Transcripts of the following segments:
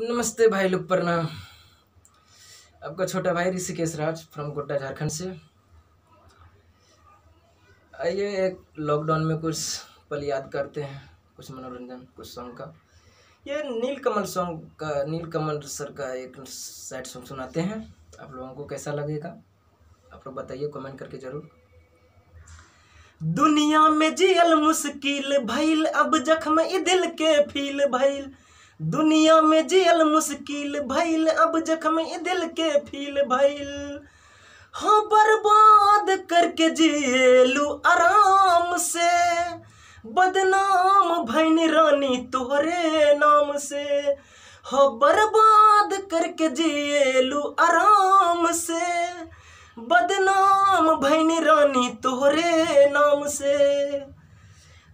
नमस्ते भाई लोग प्रणाम आपका छोटा भाई ऋषिकेश राज फ्रॉम गोड्डा झारखंड से आइए एक लॉकडाउन में कुछ पल याद करते हैं कुछ मनोरंजन कुछ सॉन्ग का ये नीलकमल सॉन्ग का नीलकमल सर का एक सैड सॉन्ग सुनाते हैं आप लोगों को कैसा लगेगा आप लोग बताइए कमेंट करके ज़रूर दुनिया में जियल मुश्किल भइल अब जख्म दिल के फील भइल दुनिया में जियल मुश्किल भइल अब जख्म दिल के फील भइल हाँ बर्बाद करके जियलू आराम से बदनाम भैन रानी तोहरे नाम से हो हाँ, बर्बाद करके जियलू आराम से बदनाम भैन रानी तोहरे नाम से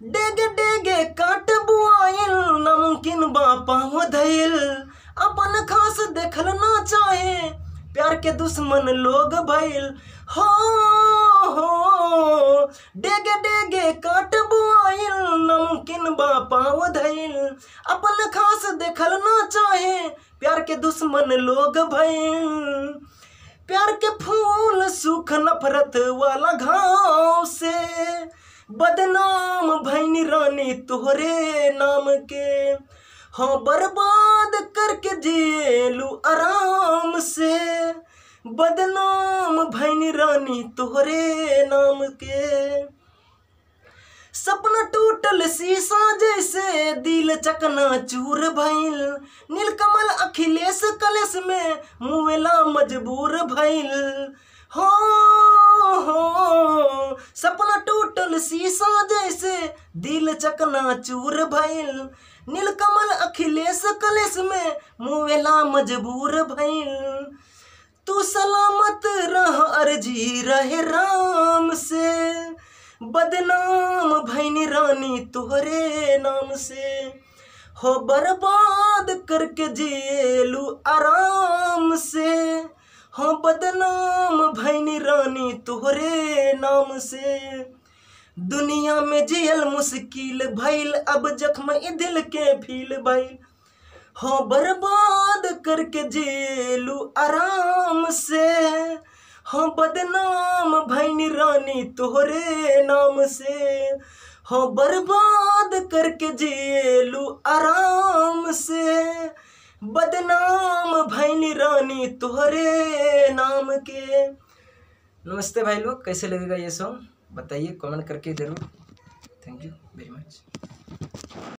डेगे डेगे काट बुआइल नमकीन बापा हो धैल अपन खास देखल ना चाहे प्यार के दुश्मन लोग भैल हो हो डेगे डेगे काट बुआइल नमकीन बापा हो धैल अपन खास देखल ना चाहे प्यार के दुश्मन लोग भैल प्यार के फूल सुख नफरत वाला घाव से बदनाम भैन रानी तोहरे नाम के हाँ बर्बाद करके जेलू आराम से बदनाम भैन रानी तोहरे नाम के सपना टूटल शीशा जैसे दिल चकना चूर भैल नीलकमल अखिलेश कलश में मुवेला मजबूर भैल हाँ शीशा जैसे दिल चकना चूर भैल नीलकमल अखिलेश कलेश में मुवेला मजबूर भैल तू सलामत रह अर्जी रहे राम से बदनाम भैन रानी तोहरे नाम से हो बर्बाद करके जेलू आराम से हो बदनाम भैन रानी तोहरे नाम से दुनिया में जियल मुश्किल भइल अब जख्म दिल के फील भइल हो बर्बाद करके जेलू आराम से हो बदनाम भैन रानी तोहरे नाम से हो बर्बाद करके जेलू आराम से बदनाम भैन रानी तोहरे नाम के नमस्ते भाई लोग कैसे लगेगा ये सॉन्ग बताइए कमेंट करके ज़रूर थैंक यू वेरी मच